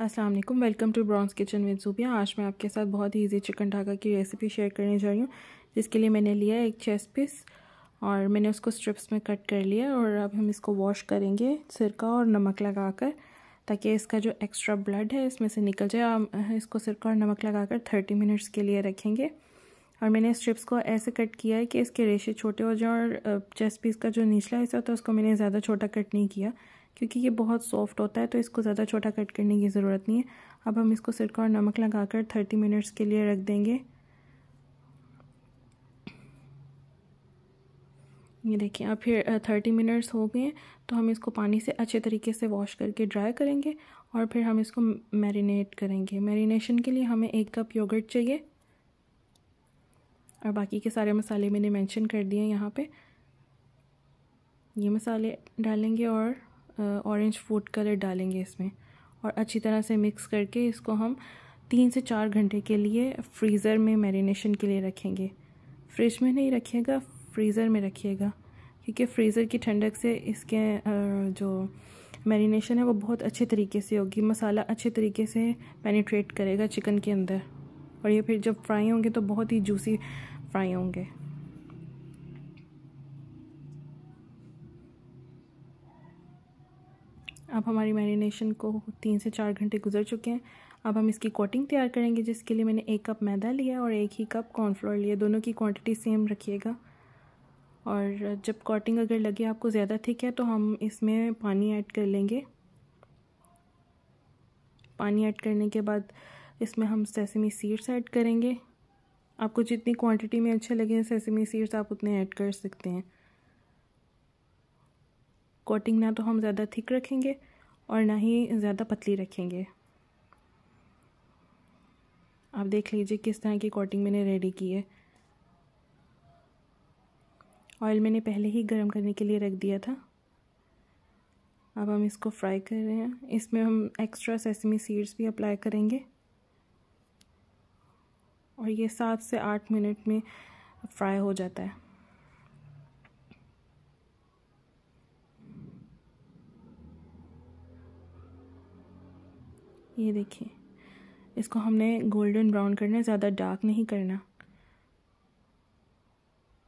Aslam welcome to ब्रॉन्स kitchen with Subia आज मैं आपके साथ बहुत ही ईजी चिकन ढाका की रेसिपी शेयर करने जा रही हूँ जिसके लिए मैंने लिया एक चेस्ट पीस और मैंने उसको स्ट्रिप्स में कट कर लिया और अब हम इसको वॉश करेंगे सिरका और नमक लगाकर ताकि इसका जो एक्स्ट्रा ब्लड है इसमें से निकल जाए हम इसको सिरका और नमक लगाकर थर्टी मिनट्स के लिए रखेंगे और मैंने स्ट्रिप्स को ऐसे कट किया है कि इसके रेशे छोटे हो जाएँ और चेस्ट पीस का जो निचला हिस्सा होता है उसको मैंने ज़्यादा छोटा कट नहीं किया क्योंकि ये बहुत सॉफ्ट होता है तो इसको ज़्यादा छोटा कट करने की ज़रूरत नहीं है अब हम इसको सिरका और नमक लगाकर थर्टी मिनट्स के लिए रख देंगे ये देखिए अब फिर थर्टी मिनट्स हो गए तो हम इसको पानी से अच्छे तरीके से वॉश करके ड्राई करेंगे और फिर हम इसको मैरिनेट करेंगे मैरिनेशन के लिए हमें एक कप योगर्ट चाहिए और बाकी के सारे मसाले मैंने मेंशन कर दिए यहाँ पे ये मसाले डालेंगे और ऑरेंज फूड कलर डालेंगे इसमें और अच्छी तरह से मिक्स करके इसको हम तीन से चार घंटे के लिए फ्रीज़र में मैरिनेशन के लिए रखेंगे फ्रिज में नहीं रखिएगा फ्रीज़र में रखिएगा क्योंकि फ्रीज़र की ठंडक से इसके जो मैरिनेशन है वो बहुत अच्छे तरीके से होगी मसाला अच्छे तरीके से पेनिट्रेट करेगा चिकन के अंदर और ये फिर जब फ्राई होंगे तो बहुत ही जूसी फ्राई होंगे अब हमारी मैरिनेशन को तीन से चार घंटे गुजर चुके हैं अब हम इसकी कोटिंग तैयार करेंगे जिसके लिए मैंने एक कप मैदा लिया और एक ही कप कॉर्नफ्लोर लिया दोनों की क्वांटिटी सेम रखिएगा और जब कोटिंग अगर लगे आपको ज़्यादा थिक है तो हम इसमें पानी ऐड कर लेंगे पानी ऐड करने के बाद इसमें हम सेसमी सीड्स ऐड करेंगे आपको जितनी क्वांटिटी में अच्छे लगे सेसमी सीड्स आप उतने ऐड कर सकते हैं कोटिंग ना तो हम ज़्यादा थिक रखेंगे और ना ही ज़्यादा पतली रखेंगे आप देख लीजिए किस तरह की कोटिंग मैंने रेडी की है ऑयल मैंने पहले ही गर्म करने के लिए रख दिया था अब हम इसको फ्राई कर रहे हैं इसमें हम एक्स्ट्रा सेसमी सीड्स भी अप्लाई करेंगे और ये सात से आठ मिनट में फ्राई हो जाता है ये देखिए इसको हमने गोल्डन ब्राउन करना है ज़्यादा डार्क नहीं करना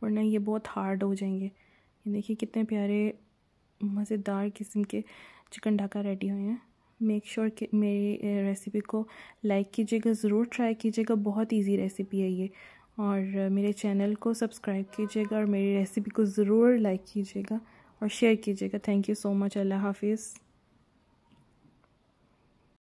वरना ये बहुत हार्ड हो जाएंगे ये देखिए कितने प्यारे मज़ेदार किस्म के चिकन ढाका रेडी हुए हैं मेक श्योर sure कि मेरी रेसिपी को लाइक कीजिएगा ज़रूर ट्राई कीजिएगा बहुत इजी रेसिपी है ये और मेरे चैनल को सब्सक्राइब कीजिएगा और मेरी रेसिपी को ज़रूर लाइक कीजिएगा और शेयर कीजिएगा थैंक यू सो मच अल्लाह हाफिज़